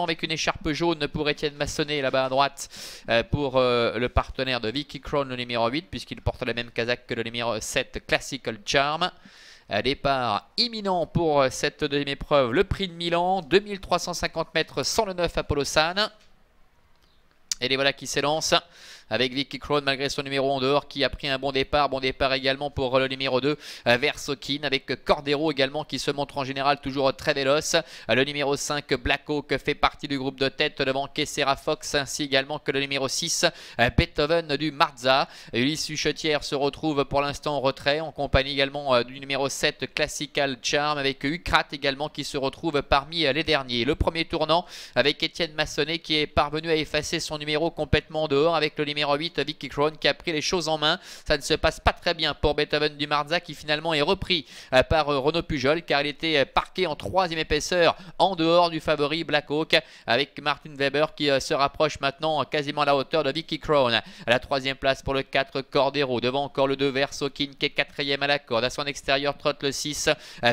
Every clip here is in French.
avec une écharpe jaune pour Étienne Massonnet là-bas à droite euh, pour euh, le partenaire de Vicky Crown le numéro 8 puisqu'il porte la même casaque que le numéro 7 Classical Charm. Euh, départ imminent pour cette deuxième épreuve, le prix de Milan, 2350 mètres, 109 Apollo San. Et les voilà qui s'élancent avec Vicky Krohn malgré son numéro en dehors qui a pris un bon départ. Bon départ également pour le numéro 2 euh, Versokin avec Cordero également qui se montre en général toujours très véloce. Euh, le numéro 5 Blacko, fait partie du groupe de tête devant Kessera Fox ainsi également que le numéro 6 euh, Beethoven du Marza. Ulysse Huchetière se retrouve pour l'instant en retrait en compagnie également du numéro 7 Classical Charm avec Ukrat également qui se retrouve parmi les derniers. Le premier tournant avec Étienne Massonnet qui est parvenu à effacer son numéro complètement en dehors avec le numéro 8, Vicky Crown qui a pris les choses en main. Ça ne se passe pas très bien pour Beethoven du Marza, qui finalement est repris euh, par euh, Renaud Pujol, car il était euh, parqué en troisième épaisseur, en dehors du favori Black Hawk, avec Martin Weber qui se rapproche maintenant quasiment à la hauteur de Vicky Crown, À la troisième place pour le 4, Cordero, devant encore le 2, Versokin, qui est quatrième à la corde. À son extérieur, trotte le 6,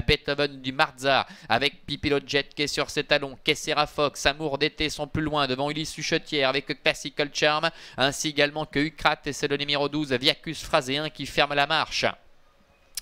Beethoven du Marza, avec Pipilo Jet qui est sur ses talons, Kessera Fox, Amour d'été sont plus loin, devant Ulysse Suchetière, avec Classical Charm, ainsi également que Ukrat et c'est le numéro 12, Viacus Phraséen qui ferme la marche.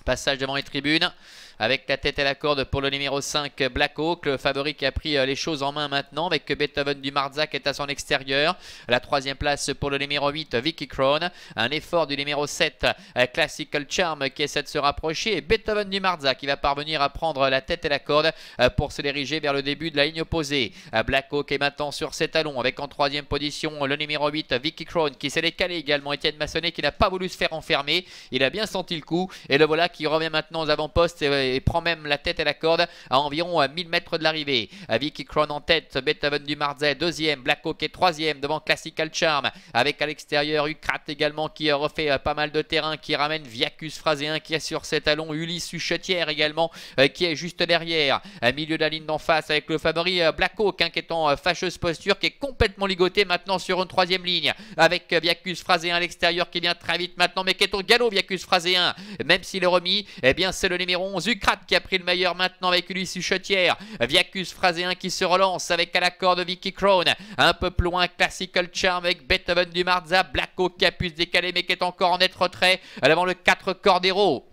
Passage devant les tribunes avec la tête et la corde pour le numéro 5 Blackhawk le favori qui a pris euh, les choses en main maintenant avec Beethoven du marzac est à son extérieur. La troisième place pour le numéro 8 Vicky Crown, un effort du numéro 7 euh, Classical Charm qui essaie de se rapprocher et Beethoven du Marzac qui va parvenir à prendre la tête et la corde euh, pour se diriger vers le début de la ligne opposée. Blackhawk est maintenant sur ses talons avec en troisième position le numéro 8 Vicky Crown qui s'est décalé également Étienne Massonnet qui n'a pas voulu se faire enfermer, il a bien senti le coup et le voilà qui qui revient maintenant aux avant-postes et, prend même la tête et la corde à environ 1000 euh, mètres de l'arrivée. Euh, Vicky Cron en tête, Beethoven du Marzet deuxième, Black est troisième devant Classical Charm avec à l'extérieur Ukrat également qui euh, refait pas mal de terrain, qui ramène Viacus Fraséen qui est sur cet talons, Ulysse Suchetière également qui est juste derrière. un milieu de la ligne d'en face avec le favori Black hein, qui est en fâcheuse posture, qui est complètement ligoté maintenant sur une troisième ligne avec Viacus Fraséen à l'extérieur qui vient très vite maintenant mais qui est au galop Viacus 1 même s'il est remis et eh bien c'est le numéro 11, Ukrat qui a pris le meilleur maintenant avec lui, Chetière. Viacus Phraséen qui se relance avec à l'accord de Vicky Crown. Un peu plus loin, Classical Charm avec Beethoven du Marza, Blacko qui a pu décaler mais qui est encore en net retrait. avant le 4 Cordero.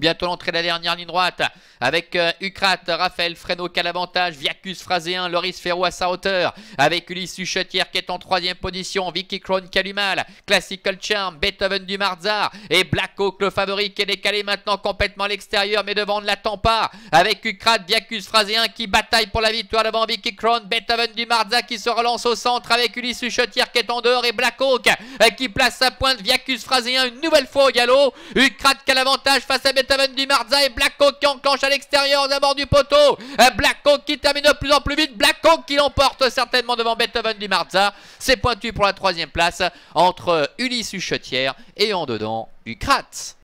Bientôt l'entrée de la dernière ligne droite avec euh, Raphaël Fresno qui a l'avantage, Viacus Fraséen, Loris Ferro à sa hauteur, avec Ulysse Huchetière qui est en troisième position, Vicky Krohn mal, Classical Charm, Beethoven du Marzar et Black Oak le favori qui est décalé maintenant complètement à l'extérieur mais devant ne l'attend pas avec Ukrat, Viacus Fraséen qui bataille pour la victoire devant Vicky Krohn, Beethoven du Marzar qui se relance au centre avec Ulysse Huchetière qui est en dehors et Black euh, qui place sa pointe, Viacus Fraséen une nouvelle fois au galop, Ukrat qui a l'avantage face à Beethoven du Marza et Black Hawk qui enclenche à l'extérieur d'abord du poteau. Euh, Black Hawk qui termine de plus en plus vite. Black Hawk qui l'emporte certainement devant Beethoven du Marza. C'est pointu pour la troisième place entre Ulysse Huchetière et en dedans Ukrat.